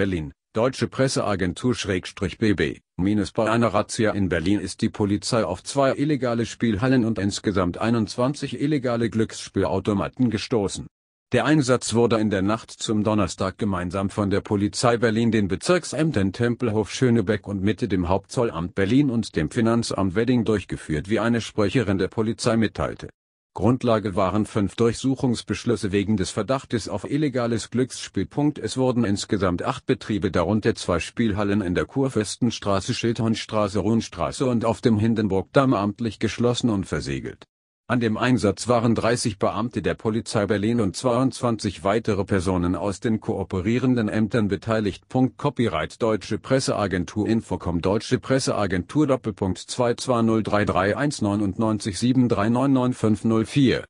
Berlin, Deutsche Presseagentur BB. Minus bei einer Razzia in Berlin ist die Polizei auf zwei illegale Spielhallen und insgesamt 21 illegale Glücksspielautomaten gestoßen. Der Einsatz wurde in der Nacht zum Donnerstag gemeinsam von der Polizei Berlin, den Bezirksämtern Tempelhof Schönebeck und Mitte dem Hauptzollamt Berlin und dem Finanzamt Wedding durchgeführt, wie eine Sprecherin der Polizei mitteilte Grundlage waren fünf Durchsuchungsbeschlüsse wegen des Verdachtes auf illegales Glücksspiel. Es wurden insgesamt acht Betriebe darunter zwei Spielhallen in der Kurfürstenstraße Schildhornstraße, Ruhnstraße und auf dem Hindenburgdamm amtlich geschlossen und versiegelt an dem Einsatz waren 30 Beamte der Polizei Berlin und 22 weitere Personen aus den kooperierenden Ämtern beteiligt. Copyright Deutsche Presseagentur Infocom Deutsche Presseagentur Doppelpunkt 220331997739950